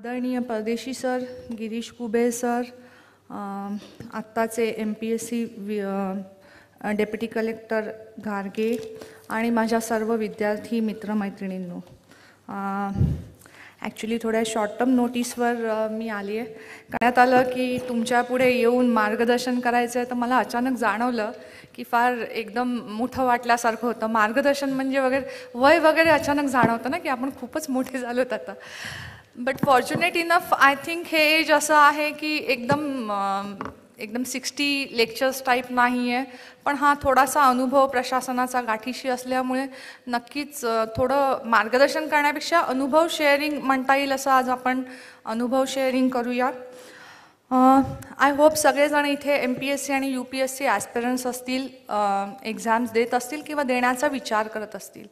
आदरणीय Pardeshi sir Girish Kuber sir आत्ताचे M P S C deputy collector घारगे आणि माझ्या सर्व विद्यार्थी मित्रमैत्रिणींनो ॲक्च्युली थोड्या शॉर्ट टर्म नोटीसवर मी आली आहे करण्यात आलं की तुमच्यापुढे येऊन मार्गदर्शन करायचं आहे तर मला अचानक जाणवलं की फार एकदम मोठं वाटल्यासारखं होतं मार्गदर्शन म्हणजे वगैरे वय वगैरे अचानक जाणवतं ना की आपण खूपच मोठे झालोत आता but fortunate enough I think हे एज असं आहे की एकदम एकदम सिक्स्टी लेक्चर्स टाईप नाही आहे पण हा थोडासा अनुभव प्रशासनाचा गाठीशी असल्यामुळे नक्कीच थोडं मार्गदर्शन करण्यापेक्षा अनुभव शेअरिंग म्हणता येईल असं आज आपण अनुभव शेअरिंग करूया आय होप सगळेजण इथे एम पी एस सी आणि U P S C aspirants असतील एक्झाम्स देत असतील किंवा देण्याचा विचार करत असतील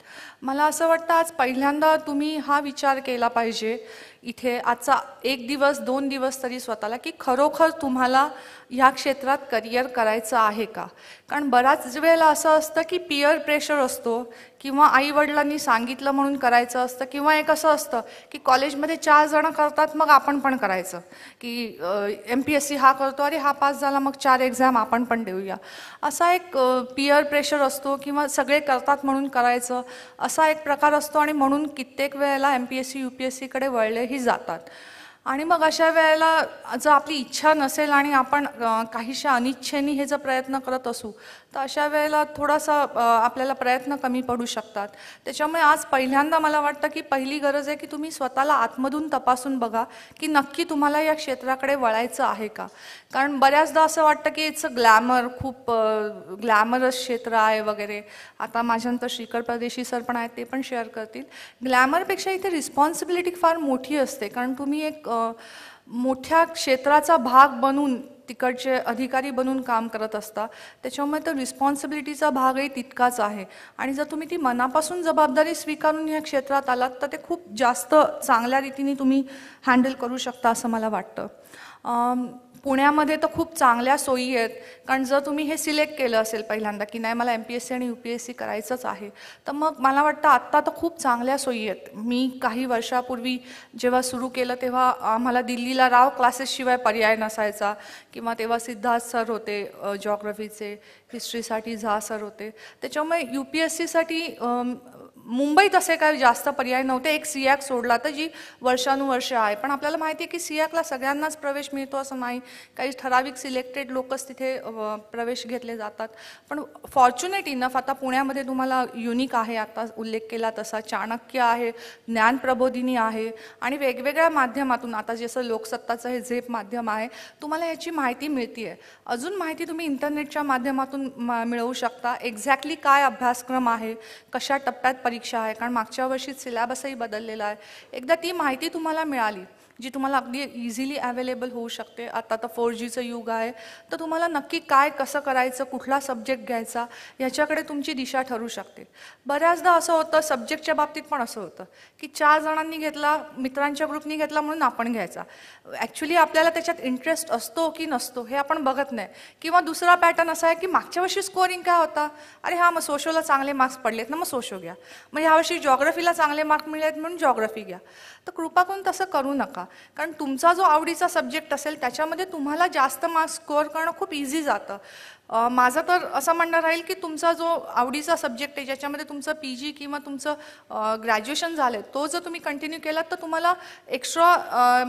मला असं वाटतं आज पहिल्यांदा तुम्ही हा विचार केला पाहिजे इथे आजचा एक दिवस दोन दिवस तरी स्वतःला की खरोखर तुम्हाला ह्या क्षेत्रात करिअर करायचं आहे का कारण बऱ्याच वेळेला असं असतं की पियर प्रेशर असतो किंवा आईवडिलांनी सांगितलं म्हणून करायचं असतं किंवा एक असं असतं की कॉलेजमध्ये चार जणं करतात मग आपण पण करायचं की एम पी एस सी हा करतो अरे हा पास झाला मग चार एक्झाम आपण पण देऊया असा एक पियर प्रेशर असतो किंवा सगळे करतात म्हणून करायचं असा एक प्रकार असतो आणि म्हणून कित्येक वेळेला M P S C U P S सीकडे वळले कुठेही जातात आणि मग अशा वेळेला जर आपली इच्छा नसेल आणि आपण काहीशा अनिच्छेनी हे जर प्रयत्न करत असू तर अशा वेळेला थोडासा आपल्याला प्रयत्न कमी पडू शकतात त्याच्यामुळे आज पहिल्यांदा मला वाटतं की पहिली गरज आहे की तुम्ही स्वतःला आतमधून तपासून बघा की नक्की तुम्हाला या क्षेत्राकडे वळायचं आहे का कारण बऱ्याचदा असं वाटतं की इट्स अ ग्लॅमर खूप ग्लॅमरस क्षेत्र आहे वगैरे आता माझ्यानंतर श्रीकर परदेशी सर पण आहेत ते पण शेअर करतील ग्लॅमरपेक्षा इथे रिस्पॉन्सिबिलिटी फार मोठी असते कारण तुम्ही एक मोठ्या क्षेत्राचा भाग बनून तिकडचे अधिकारी बनून काम करत असता त्याच्यामुळे तर रिस्पॉन्सिबिलिटीचा भागही तितकाच आहे आणि जर तुम्ही ती मनापासून जबाबदारी स्वीकारून या क्षेत्रात आलात तर ते खूप जास्त चांगल्या रीतीने तुम्ही हँडल करू शकता असं मला वाटतं पुण्यामध्ये तर खूप चांगल्या सोयी आहेत कारण जर तुम्ही हे सिलेक्ट केलं असेल पहिल्यांदा की नाही मला एम पी एस सी आणि यू पी एस सी करायचंच आहे तर मग मला वाटतं आत्ता तर खूप चांगल्या सोयी आहेत मी काही वर्षापूर्वी जेव्हा सुरू केलं तेव्हा आम्हाला दिल्लीला राव क्लासेसशिवाय पर्याय नसायचा किंवा तेव्हा सिद्धार्थ सर होते जॉग्रफीचे हिस्ट्रीसाठी झा सर होते त्याच्यामुळे यू पी एस सीसाठी मुंबईत असे काय जास्त पर्याय नव्हते एक सियाक सोडला तर जी वर्षानुवर्ष आहे पण आपल्याला माहिती आहे की सियाकला सगळ्यांनाच प्रवेश मिळतो असं नाही काही ठराविक सिलेक्टेड लोकच तिथे प्रवेश घेतले जातात पण फॉर्च्युनेट इनफ आता पुण्यामध्ये तुम्हाला युनिक आहे आता उल्लेख केला तसा चाणक्य आहे ज्ञान प्रबोधिनी आहे आणि वेगवेगळ्या माध्यमातून आता जसं लोकसत्ताचं हे झेप माध्यम आहे तुम्हाला याची माहिती मिळते आहे अजून माहिती तुम्ही इंटरनेटच्या माध्यमातून मिळवू शकता एक्झॅक्टली काय अभ्यासक्रम आहे कशा टप्प्यात परी परीक्षा आहे कारण मागच्या वर्षी सिलॅबसही बदललेला आहे एकदा ती माहिती तुम्हाला मिळाली जी तुम्हाला अगदी इझिली अवेलेबल होऊ शकते आता तर फोर जीचं युग आहे तर तुम्हाला नक्की काय कसं करायचं कुठला सब्जेक्ट घ्यायचा ह्याच्याकडे तुमची दिशा ठरू शकते बऱ्याचदा असं होतं सब्जेक्टच्या बाबतीत पण असं होतं की चार जणांनी घेतला मित्रांच्या ग्रुपनी घेतला म्हणून आपण घ्यायचा ॲक्च्युली आपल्याला त्याच्यात इंटरेस्ट असतो की नसतो हे आपण बघत नाही किंवा दुसरा पॅटर्न असा आहे की मागच्या वर्षी स्कोरिंग काय होता अरे हा मग सोशोला चांगले मार्क्स पडलेत ना मग सोशो घ्या मग ह्यावर्षी जॉग्रफीला चांगले मार्क मिळालेत म्हणून जॉग्रफी घ्या तर कृपा करून तसं करू नका कारण तुमचा जो आवडीचा सब्जेक्ट असेल त्याच्यामध्ये तुम्हाला जास्त मार्क्स स्कोअर करणं खूप इझी जातं माझं तर असं म्हणणं राहील की तुमचा जो आवडीचा सब्जेक्ट आहे ज्याच्यामध्ये तुमचं पी जी किंवा तुमचं ग्रॅज्युएशन झालं तो जर तुम्ही कंटिन्यू केलात तर तुम्हाला एक्स्ट्रा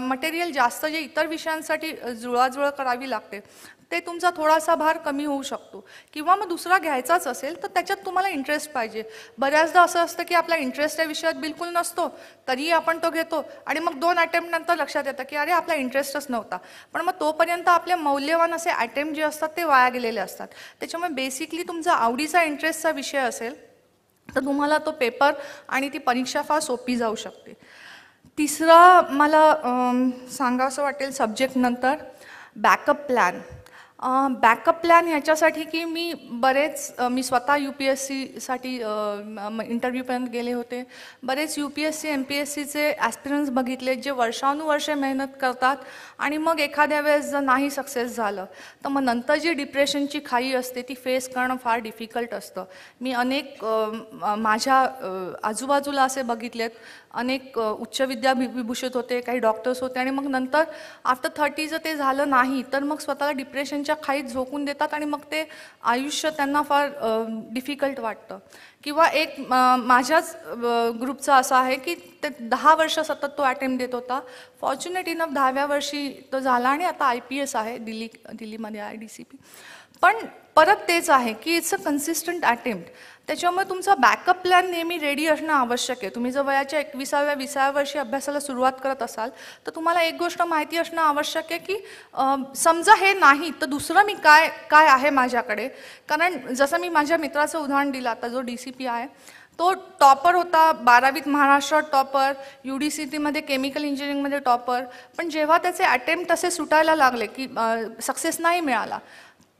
मटेरियल जास्त जे इतर विषयांसाठी जुळाजुळ करावी लागते ते तुमचा थोडासा भार कमी होऊ शकतो किंवा मग दुसरा घ्यायचाच असेल तर त्याच्यात तुम्हाला इंटरेस्ट पाहिजे बऱ्याचदा असं असतं की आपला इंटरेस्ट या विषयात बिलकुल नसतो तरीही आपण तो घेतो आणि मग दोन अटेम्प्टनंतर लक्षात येतं की अरे आपला इंटरेस्टच नव्हता पण मग तोपर्यंत आपले मौल्यवान असे अटेम्प्ट जे असतात ते वाया गेलेले असतात त्याच्यामुळे बेसिकली तुमचा आवडीचा इंटरेस्टचा विषय असेल तर तुम्हाला तो पेपर आणि ती परीक्षा फार सोपी जाऊ शकते तिसरा मला सांगा असं वाटेल सब्जेक्ट नंतर बॅकअप प्लॅन बॅकअप प्लॅन ह्याच्यासाठी की मी बरेच मी स्वतः यू पी एस सीसाठी इंटरव्ह्यूपर्यंत गेले होते बरेच U P S C M P S सीचे ॲस्पिरन्स बघितले जे वर्षानुवर्षे मेहनत करतात आणि मग एखाद्या वेळेस जर नाही सक्सेस झालं तर मग नंतर जी डिप्रेशनची खाई असते ती फेस करणं फार डिफिकल्ट असतं मी अनेक माझ्या आजूबाजूला असे बघितलेत अनेक उच्च विद्या विभूषित होते काही डॉक्टर्स होते आणि मग नंतर आफ्टर थर्टी जर ते झालं नाही तर मग स्वतःला डिप्रेशनच्या खाईत झोकून देतात आणि मग ते आयुष्य त्यांना फार डिफिकल्ट वाटतं किंवा एक माझ्याच ग्रुपचा असं आहे की ते दहा वर्ष सतत तो अटेम्प्ट देत होता फॉर्च्युनेट इनफ दहाव्या वर्षी तो झाला आणि आता आय पी एस आहे दिल्ली दिल्लीमध्ये आय डी सी पी पण परत तेच आहे की इट्स अ कन्सिस्टंट अटेम्प्ट त्याच्यामुळे तुमचा बॅकअप प्लॅन नेहमी रेडी असणं आवश्यक आहे तुम्ही जर वयाच्या एकविसाव्या विसाव्या वर्षी अभ्यासाला सुरुवात करत असाल तर तुम्हाला एक गोष्ट माहिती असणं आवश्यक आहे की समजा हे नाही तर दुसरं मी काय काय आहे माझ्याकडे कारण जसं मी माझ्या मित्राचं उदाहरण दिलं आता जो डी सी पी आहे तो टॉपर होता बारावीत महाराष्ट्रात टॉपर यू डी सी टीमध्ये केमिकल इंजिनिअरिंगमध्ये टॉपर पण जेव्हा त्याचे अटेम्प्ट असे सुटायला लागले की सक्सेस नाही मिळाला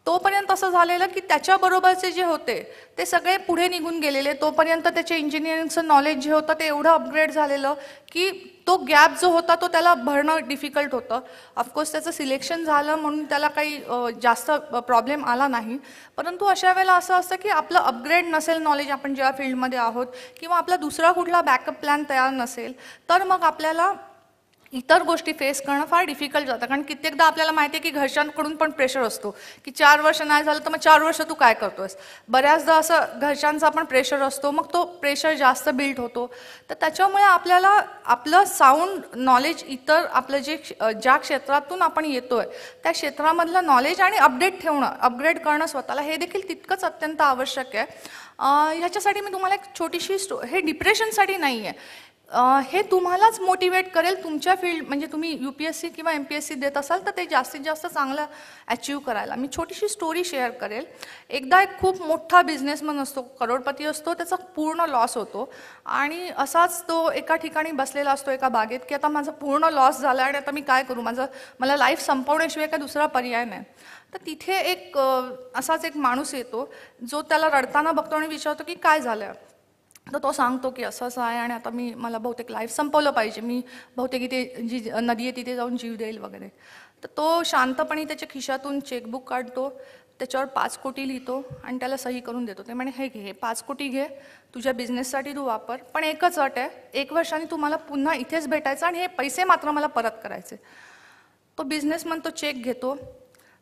तोपर्यंत असं झालेलं की त्याच्याबरोबरचे जे होते ते सगळे पुढे निघून गेलेले तोपर्यंत त्याचे इंजिनिअरिंगचं नॉलेज जे होतं ते एवढं अपग्रेड झालेलं की तो गॅप जो होता तो त्याला भरणं डिफिकल्ट होतं ऑफकोर्स त्याचं सिलेक्शन झालं म्हणून त्याला काही जास्त प्रॉब्लेम आला नाही परंतु अशा वेळेला असं असतं की आपलं अपग्रेड नसेल नॉलेज आपण ज्या फील्डमध्ये आहोत किंवा आपला दुसरा कुठला बॅकअप प्लॅन तयार नसेल तर मग आपल्याला इतर गोष्टी फेस करणं फार डिफिकल्ट जातं कारण कित्येकदा आपल्याला माहिती आहे की घरच्यांकडून पण प्रेशर असतो की चार वर्ष नाही झालं तर मग चार वर्ष तू काय आहेस बऱ्याचदा असं घरच्यांचा पण प्रेशर असतो मग तो प्रेशर जास्त बिल्ड होतो तर त्याच्यामुळे आपल्याला आपलं साऊंड नॉलेज इतर आपलं जे ज्या क्षेत्रातून आपण आहे त्या क्षेत्रामधलं नॉलेज आणि अपडेट ठेवणं अपग्रेड करणं स्वतःला हे देखील तितकंच अत्यंत आवश्यक आहे ह्याच्यासाठी मी तुम्हाला एक छोटीशी स्टो हे डिप्रेशनसाठी नाही आहे हे तुम्हालाच मोटिवेट करेल तुमच्या फील्ड म्हणजे तुम्ही यू पी एस सी किंवा एम पी एस सी देत असाल तर ते जास्तीत जास्त चांगलं अचीव करायला मी छोटीशी स्टोरी शेअर करेल एकदा एक खूप मोठा बिझनेसमन असतो करोडपती असतो त्याचा पूर्ण लॉस होतो आणि असाच तो एका ठिकाणी बसलेला असतो एका बागेत की आता माझा पूर्ण लॉस झाला आणि आता मी काय करू माझं मला लाईफ संपवण्याशिवाय काय दुसरा पर्याय नाही तर तिथे एक असाच एक माणूस येतो जो त्याला रडताना बघतो आणि विचारतो की काय झालं तर तो सांगतो की असं असं आहे आणि आता मी मला बहुतेक लाईफ संपवलं पाहिजे मी बहुतेक इथे जी नदी आहे तिथे जाऊन जीव देईल वगैरे तर तो शांतपणे त्याच्या खिशातून चेकबुक काढतो त्याच्यावर पाच कोटी लिहितो आणि त्याला सही करून देतो ते म्हणे हे घे हे पाच कोटी घे तुझ्या बिझनेससाठी तू वापर पण एकच अट आहे एक वर्षाने मला पुन्हा इथेच भेटायचं आणि हे पैसे मात्र मला परत करायचे तो बिझनेसमन तो चेक घेतो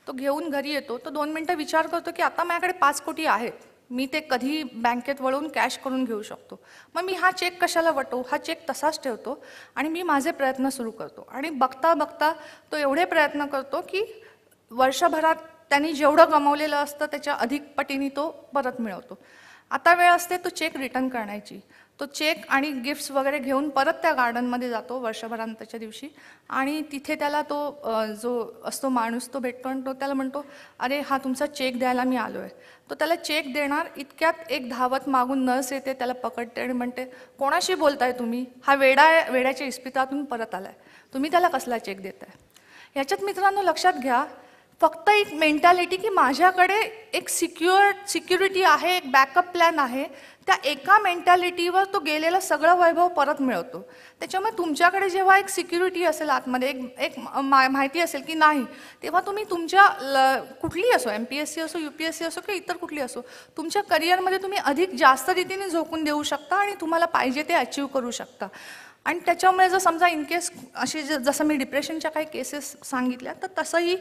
तो घेऊन घरी येतो तो दोन मिनटं विचार करतो की आता माझ्याकडे पाच कोटी आहेत मी ते कधी बँकेत वळून कॅश करून घेऊ शकतो मग मी हा चेक कशाला वटू हा चेक तसाच ठेवतो आणि मी माझे प्रयत्न सुरू करतो आणि बघता बघता तो एवढे प्रयत्न करतो की वर्षभरात त्यांनी जेवढं गमावलेलं असतं त्याच्या अधिक पटीने तो परत मिळवतो आता वेळ असते तो चेक रिटर्न करण्याची तो चेक आणि गिफ्ट्स वगैरे घेऊन परत त्या गार्डनमध्ये जातो वर्षभरांतच्या दिवशी आणि तिथे त्याला तो जो असतो माणूस तो भेटतो आणि तो त्याला म्हणतो अरे हा तुमचा चेक द्यायला मी आलो आहे तो त्याला चेक देणार इतक्यात एक धावत मागून नर्स येते त्याला पकडते आणि म्हणते कोणाशी बोलताय तुम्ही हा वेडा वेड्याच्या इस्पितातून परत आला आहे तुम्ही त्याला कसला चेक देताय याच्यात मित्रांनो लक्षात घ्या फक्त एक मेंटॅलिटी की माझ्याकडे एक सिक्युअर सिक्युरिटी आहे एक बॅकअप प्लॅन आहे त्या एका मेंटॅलिटीवर तो गेलेला सगळं वैभव परत मिळवतो त्याच्यामुळे तुमच्याकडे जेव्हा एक सिक्युरिटी असेल आतमध्ये एक एक माहिती असेल की नाही तेव्हा तुम्ही तुमच्या ल कुठली असो एम पी एस सी असो यू पी एस सी असो किंवा इतर कुठली असो तुमच्या करिअरमध्ये तुम्ही अधिक जास्त रीतीने झोकून देऊ शकता आणि तुम्हाला पाहिजे ते अचीव करू शकता आणि त्याच्यामुळे जर समजा इन केस अशी जसं मी डिप्रेशनच्या काही केसेस सांगितल्या तर तसंही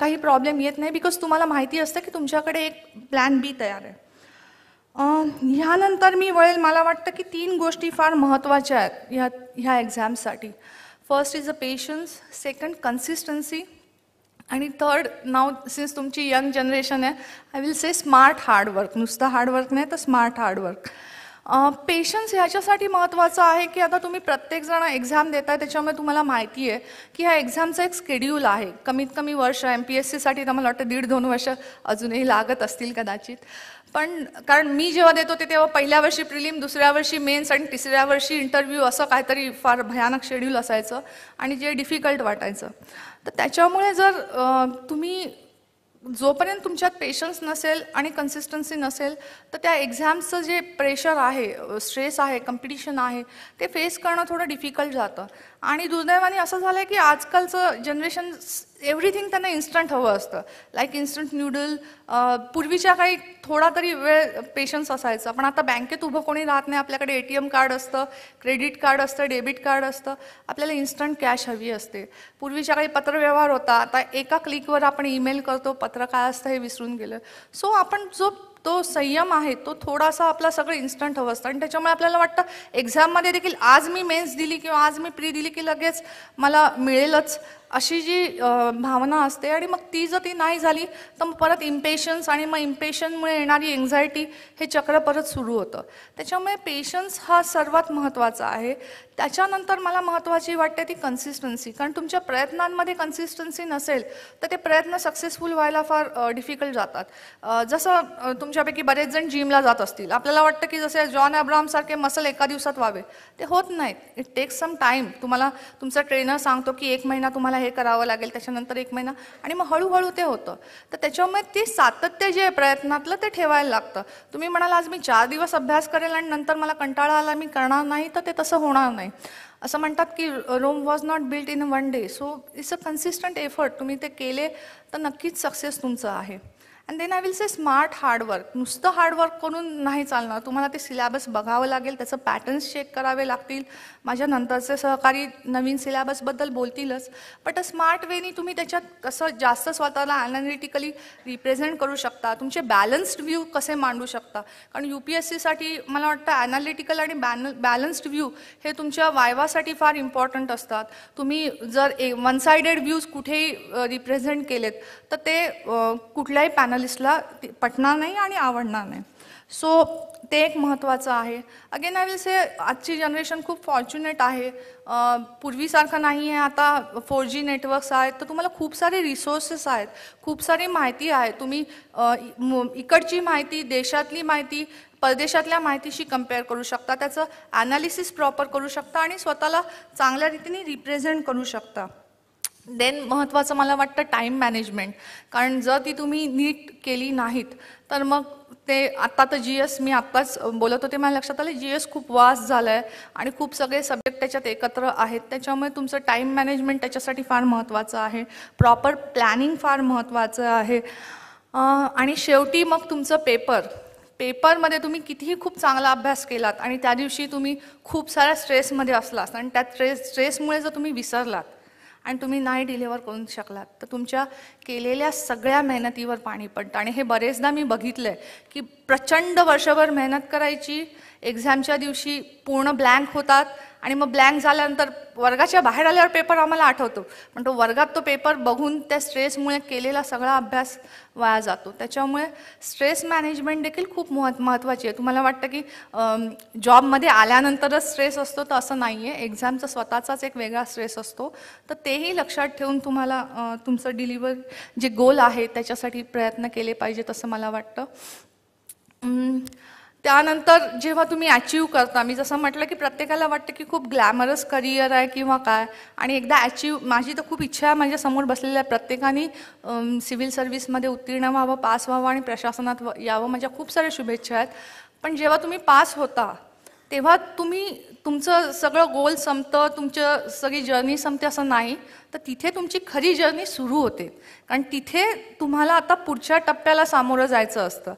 काही प्रॉब्लेम येत नाही बिकॉज तुम्हाला माहिती असतं की तुमच्याकडे एक प्लॅन बी तयार आहे ह्यानंतर मी वळेल मला वाटतं की तीन गोष्टी फार महत्त्वाच्या आहेत ह्या ह्या एक्झाम्ससाठी first is a patience second consistency आणि थर्ड नाव सिन्स तुमची यंग जनरेशन आहे I will say smart hard work नुसतं हार्डवर्क नाही तर स्मार्ट हार्डवर्क पेशन्स ह्याच्यासाठी महत्त्वाचं आहे की आता तुम्ही प्रत्येकजण एक्झाम देताय त्याच्यामुळे तुम्हाला माहिती आहे की ह्या एक्झामचं एक स्केड्यूल आहे कमीत कमी वर्ष एम पी एस सीसाठी तर मला वाटतं दीड दोन वर्ष अजूनही लागत असतील कदाचित पण कारण मी जेव्हा देत होते तेव्हा पहिल्या वर्षी प्रिलिम दुसऱ्या वर्षी मेन्स आणि तिसऱ्या वर्षी इंटरव्ह्यू असं काहीतरी फार भयानक शेड्यूल असायचं आणि जे डिफिकल्ट वाटायचं तर त्याच्यामुळे जर तुम्ही जोपर्यंत तुमच्यात पेशन्स नसेल आणि कन्सिस्टन्सी नसेल तर त्या एक्झाम्सचं जे प्रेशर आहे स्ट्रेस आहे कम्पिटिशन आहे ते फेस करणं थोडं डिफिकल्ट जातं आणि दुर्दैवाने असं झालं आहे की आजकालचं जनरेशन एव्हरीथिंग त्यांना इन्स्टंट हवं असतं लाईक इन्स्टंट न्यूडल पूर्वीच्या काही थोडा तरी वेळ पेशन्स असायचा पण आता बँकेत उभं कोणी राहत नाही आपल्याकडे ए टी एम कार्ड असतं क्रेडिट कार्ड असतं डेबिट कार्ड असतं आपल्याला इन्स्टंट कॅश हवी असते पूर्वीच्या काही पत्रव्यवहार होता आता एका क्लिकवर आपण ईमेल करतो पत्र काय असतं हे विसरून गेलं सो आपण जो तो संयम आहे तो थोडासा आपला सगळं इन्स्टंट हवं असतं आणि त्याच्यामुळे आपल्याला वाटतं एक्झाममध्ये देखील आज मी मेन्स दिली किंवा आज मी प्री दिली की लगेच मला मिळेलच अशी जी भावना असते आणि मग ती जर ती नाही झाली तर मग परत इम्पेशन्स आणि मग इम्पेशनमुळे येणारी एन्झायटी हे चक्र परत सुरू होतं त्याच्यामुळे पेशन्स हा सर्वात महत्त्वाचा आहे त्याच्यानंतर मला महत्त्वाची वाटते ती कन्सिस्टन्सी कारण तुमच्या प्रयत्नांमध्ये कन्सिस्टन्सी नसेल तर ते प्रयत्न सक्सेसफुल व्हायला फार डिफिकल्ट जातात जसं तुमच्यापैकी बरेच जण जिमला जात असतील आपल्याला वाटतं की जसे जॉन सारखे मसल एका दिवसात व्हावे ते होत नाहीत इट टेक्स सम टाईम तुम्हाला तुमचा ट्रेनर सांगतो की एक महिना तुम्हाला हे करावं लागेल त्याच्यानंतर एक महिना आणि मग हळूहळू ते होतं तर त्याच्यामुळे ते सातत्य जे आहे प्रयत्नातलं ते ठेवायला लागतं तुम्ही म्हणाल आज मी चार दिवस अभ्यास करेल आणि नंतर मला कंटाळा आला मी करणार नाही तर ते तसं होणार नाही असं म्हणतात की Rome was not built in one day so it's a consistent effort तुम्ही ते केले तर नक्कीच सक्सेस तुमचं आहे and then I will say smart hard work नुसतं हार्डवर्क करून नाही चालणार तुम्हाला ते सिलॅबस बघावं लागेल त्याचं पॅटर्न्स चेक करावे लागतील माझ्या नंतरचे सहकारी नवीन सिलेबसबद्दल बोलतीलच बट स्मार्ट वेनी तुम्ही त्याच्यात कसं जास्त स्वतःला अनालिटिकली रिप्रेझेंट करू शकता तुमचे बॅलन्स्ड व्ह्यू कसे मांडू शकता कारण यू पी एस सीसाठी मला वाटतं ॲनालिटिकल आणि बॅन बॅलन्स्ड व्ह्यू हे तुमच्या वायवासाठी फार इम्पॉर्टंट असतात तुम्ही जर ए वन सायडेड व्ह्यूज कुठेही रिप्रेझेंट केलेत तर ते कुठल्याही पॅनलिस्टला पटणार नाही आणि आवडणार नाही सो ते एक महत्त्वाचं आहे अगेन आय विल से आजची जनरेशन खूप फॉर्च्युनेट आहे पूर्वीसारखं नाही आहे आता फोर जी नेटवर्क्स आहेत तर तुम्हाला खूप सारे रिसोर्सेस आहेत खूप सारी माहिती आहे तुम्ही इकडची माहिती देशातली माहिती परदेशातल्या माहितीशी कम्पेअर करू शकता त्याचं ॲनालिसिस प्रॉपर करू शकता आणि स्वतःला चांगल्या रीतीने रिप्रेझेंट करू शकता देन महत्त्वाचं मला वाटतं टाईम मॅनेजमेंट कारण जर ती तुम्ही नीट केली नाहीत तर मग ते आत्ता तर जी एस मी आत्ताच बोलत होते मला लक्षात आलं जी एस खूप वास झाला आहे आणि खूप सगळे सब्जेक्ट त्याच्यात एकत्र आहेत त्याच्यामुळे तुमचं टाईम मॅनेजमेंट त्याच्यासाठी फार महत्त्वाचं आहे प्रॉपर प्लॅनिंग फार महत्त्वाचं आहे आणि शेवटी मग तुमचं पेपर पेपरमध्ये तुम्ही कितीही खूप चांगला अभ्यास केलात आणि त्या दिवशी तुम्ही खूप साऱ्या स्ट्रेसमध्ये असलात आणि त्या स्ट्रेस स्ट्रेसमुळे जर तुम्ही विसरलात आणि तुम्ही नाही डिलिव्हर करू शकलात तर तुमच्या केलेल्या सगळ्या मेहनतीवर पाणी पडतं आणि हे बरेचदा मी बघितलं आहे की प्रचंड वर्षभर मेहनत करायची एक्झामच्या दिवशी पूर्ण ब्लँक होतात आणि मग ब्लँक झाल्यानंतर वर्गाच्या बाहेर आल्यावर पेपर आम्हाला आठवतो पण तो वर्गात तो पेपर बघून त्या स्ट्रेसमुळे केलेला सगळा अभ्यास वाया जातो त्याच्यामुळे स्ट्रेस मॅनेजमेंट देखील खूप महत् महत्त्वाची आहे तुम्हाला वाटतं की जॉबमध्ये आल्यानंतरच स्ट्रेस असतो तर असं नाही आहे एक्झामचा स्वतःचाच एक वेगळा स्ट्रेस असतो तर तेही लक्षात ठेवून तुम्हाला तुमचं डिलिव्हर जे गोल आहे त्याच्यासाठी प्रयत्न केले पाहिजेत असं मला वाटतं त्यानंतर जेव्हा तुम्ही अचीव करता मी जसं म्हटलं की प्रत्येकाला वाटतं की खूप ग्लॅमरस करिअर आहे किंवा काय आणि एकदा अचीव माझी तर खूप इच्छा आहे माझ्या समोर बसलेल्या प्रत्येकाने सिव्हिल सर्व्हिसमध्ये उत्तीर्ण व्हावं पास व्हावं आणि प्रशासनात यावं माझ्या खूप साऱ्या शुभेच्छा आहेत पण जेव्हा तुम्ही पास होता तेव्हा तुम्ही तुमचं सगळं गोल संपतं तुमचं सगळी जर्नी संपते असं नाही तर तिथे तुमची खरी जर्नी सुरू होते कारण तिथे तुम्हाला आता पुढच्या टप्प्याला सामोरं जायचं असतं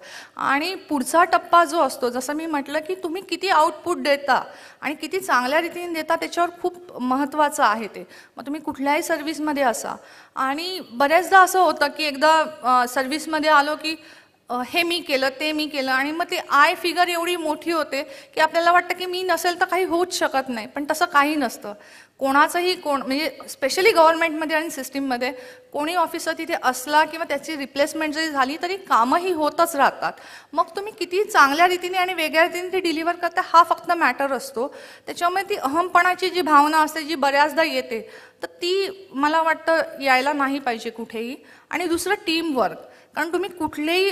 आणि पुढचा टप्पा जो असतो जसं मी म्हटलं की तुम्ही किती आउटपुट देता आणि किती चांगल्या रीतीने देता त्याच्यावर खूप महत्त्वाचं आहे ते मग तुम्ही कुठल्याही सर्व्हिसमध्ये असा आणि बऱ्याचदा असं होतं की एकदा सर्व्हिसमध्ये आलो की हे मी केलं ते मी केलं आणि मग ती आय फिगर एवढी मोठी होते की आपल्याला वाटतं की मी नसेल तर काही होऊच शकत नाही पण तसं काही नसतं कोणाचंही कोण म्हणजे स्पेशली गव्हर्नमेंटमध्ये आणि सिस्टीममध्ये कोणी ऑफिसर तिथे असला किंवा त्याची रिप्लेसमेंट जरी झाली तरी कामंही होतच राहतात मग तुम्ही किती चांगल्या रीतीने आणि वेगळ्या रीतीने ती डिलिव्हर करता हा फक्त मॅटर असतो त्याच्यामुळे ती अहमपणाची जी भावना असते जी बऱ्याचदा येते तर ती मला वाटतं यायला नाही पाहिजे कुठेही आणि दुसरं टीमवर्क कारण तुम्ही कुठलेही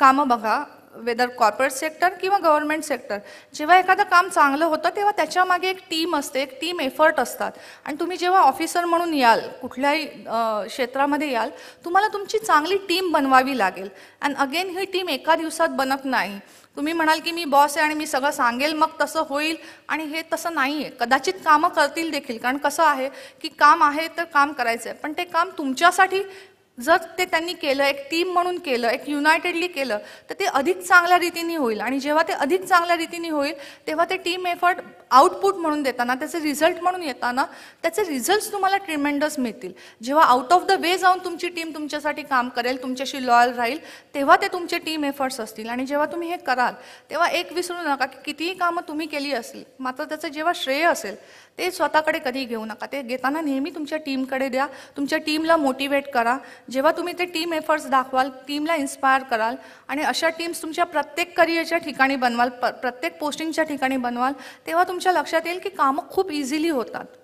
कामं बघा वेदर कॉर्पोरेट सेक्टर किंवा गव्हर्नमेंट सेक्टर जेव्हा एखादं काम चांगलं होतं तेव्हा त्याच्यामागे एक टीम असते एक टीम एफर्ट असतात आणि तुम्ही जेव्हा ऑफिसर म्हणून याल कुठल्याही क्षेत्रामध्ये याल तुम्हाला तुमची चांगली टीम बनवावी लागेल अँड अगेन ही टीम एका दिवसात बनत नाही तुम्ही म्हणाल की मी बॉस आहे आणि मी सगळं सांगेल मग तसं होईल आणि हे तसं नाही आहे कदाचित कामं करतील देखील कारण कसं आहे की काम आहे तर काम करायचं आहे पण ते काम तुमच्यासाठी जर ते त्यांनी केलं एक टीम म्हणून केलं एक युनायटेडली केलं तर ते अधिक चांगल्या रीतीने होईल आणि जेव्हा ते अधिक चांगल्या रीतीने होईल तेव्हा ते टीम एफर्ट आउटपुट म्हणून देताना त्याचे रिझल्ट म्हणून येताना त्याचे रिझल्ट्स तुम्हाला ट्रिमेंडस मिळतील जेव्हा आउट ऑफ द वे जाऊन तुमची टीम तुमच्यासाठी काम करेल तुमच्याशी लॉयल राहील तेव्हा ते तुमचे टीम एफर्ट्स असतील आणि जेव्हा तुम्ही हे कराल तेव्हा एक विसरू नका की कितीही कामं तुम्ही केली असतील मात्र त्याचं जेव्हा श्रेय असेल ते स्वतःकडे कधी घेऊ नका ते घेताना नेहमी तुमच्या टीमकडे द्या तुमच्या टीमला मोटिवेट करा जेव्हा तुम्ही ते टीम एफर्ट्स दाखवाल टीमला इन्स्पायर कराल आणि अशा टीम्स तुमच्या प्रत्येक करिअरच्या ठिकाणी बनवाल प्रत्येक पोस्टिंगच्या ठिकाणी बनवाल तेव्हा तुमच्या लक्षात येईल की कामं खूप इझिली होतात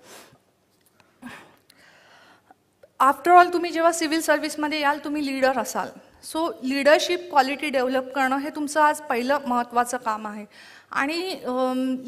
आफ्टर ऑल तुम्ही जेव्हा सिव्हिल सर्व्हिसमध्ये याल तुम्ही लीडर असाल सो लीडरशिप क्वालिटी डेव्हलप करणं हे तुमचं आज पहिलं महत्त्वाचं काम आहे आणि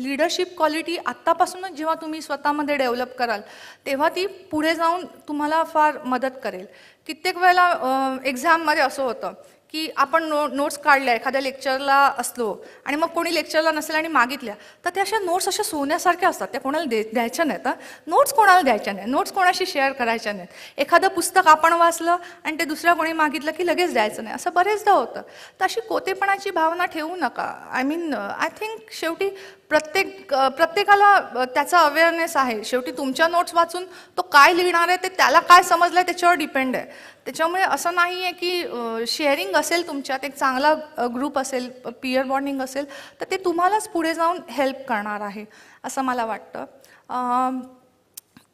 लिडरशिप क्वालिटी आत्तापासूनच जेव्हा तुम्ही स्वतःमध्ये डेव्हलप कराल तेव्हा ती पुढे जाऊन तुम्हाला फार मदत करेल कित्येक वेळेला एक्झाममध्ये असं होतं की आपण नो नोट्स काढल्या एखाद्या लेक्चरला असलो आणि मग कोणी लेक्चरला नसेल आणि मागितल्या तर त्या अशा नोट्स अशा सोन्यासारख्या असतात त्या कोणाला दे द्यायच्या नाहीत नोट्स कोणाला द्यायच्या नाही नोट्स कोणाशी शेअर करायच्या नाहीत एखादं पुस्तक आपण वाचलं आणि ते दुसऱ्या कोणी मागितलं की लगेच द्यायचं नाही असं बरेचदा होतं तर अशी कोतेपणाची भावना ठेवू नका आय मीन आय थिंक शेवटी प्रत्येक प्रत्येकाला त्याचा अवेअरनेस आहे शेवटी तुमच्या नोट्स वाचून तो काय लिहिणार आहे ते त्याला काय समजलं आहे त्याच्यावर डिपेंड आहे त्याच्यामुळे असं नाही आहे की शेअरिंग असेल तुमच्यात एक चांगला ग्रुप असेल पियर बॉन्डिंग असेल तर ते तुम्हालाच पुढे जाऊन हेल्प करणार आहे असं मला वाटतं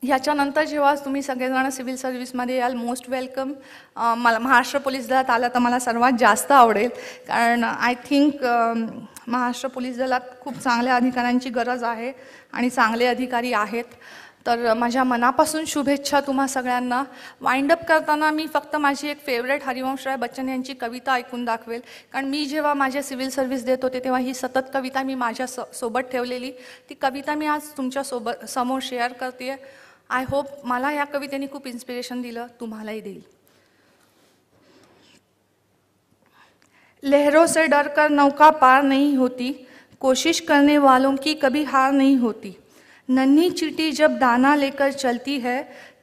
ह्याच्यानंतर जेव्हा तुम्ही सगळेजण सिव्हिल सर्व्हिसमध्ये याल मोस्ट वेलकम मला महाराष्ट्र पोलीस दलात आलं तर मला सर्वात जास्त आवडेल कारण आय थिंक महाराष्ट्र पोलीस दलात खूप चांगल्या अधिकाऱ्यांची गरज आहे आणि चांगले अधिकारी आहेत तर माझ्या मनापासून शुभेच्छा तुम्हा सगळ्यांना अप करताना मी फक्त माझी एक फेवरेट हरिवंशराय बच्चन यांची कविता ऐकून दाखवेल कारण मी जेव्हा माझ्या सिव्हिल सर्व्हिस देत होते तेव्हा ही सतत कविता मी माझ्या स सोबत ठेवलेली ती कविता मी आज तुमच्यासोबत समोर शेअर करते आय होप मला या कवितेने खूप इन्स्पिरेशन दिलं तुम्हालाही देईल लहरों से डरकर नौका पार नहीं होती कोशिश करने वालों की कभी हार नहीं होती नन्ही चीटी जब दाना लेकर चलती है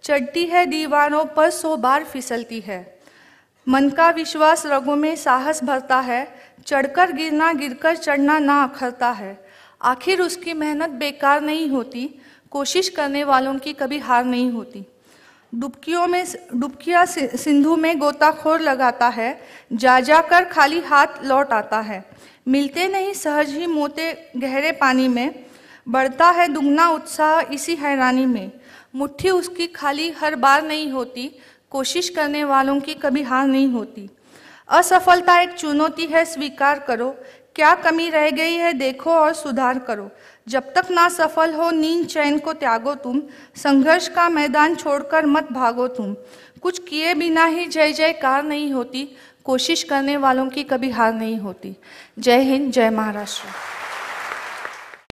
चढ़ती है दीवारों पर सो बार फिसलती है मन का विश्वास रगों में साहस भरता है चढ़कर गिरना गिरकर चढ़ना ना अखरता है आखिर उसकी मेहनत बेकार नहीं होती कोशिश करने वालों की कभी हार नहीं होती डुबकियों में डुबकिया सिंधु में गोताखोर लगाता है जा जा कर खाली हाथ लौट आता है मिलते नहीं सहज ही मोते गहरे पानी में बढ़ता है दुगना उत्साह इसी हैरानी में मुट्ठी उसकी खाली हर बार नहीं होती कोशिश करने वालों की कभी हार नहीं होती असफलता एक चुनौती है स्वीकार करो क्या कमी रह गई है देखो और सुधार करो जब तक ना सफल हो नींद चैन को त्यागो तुम संघर्ष का मैदान छोड़कर मत भागो तुम कुछ किए बिना ही जय जय कार नहीं होती कोशिश करने वालों की कभी हार नहीं होती जय हिंद जय महाराष्ट्र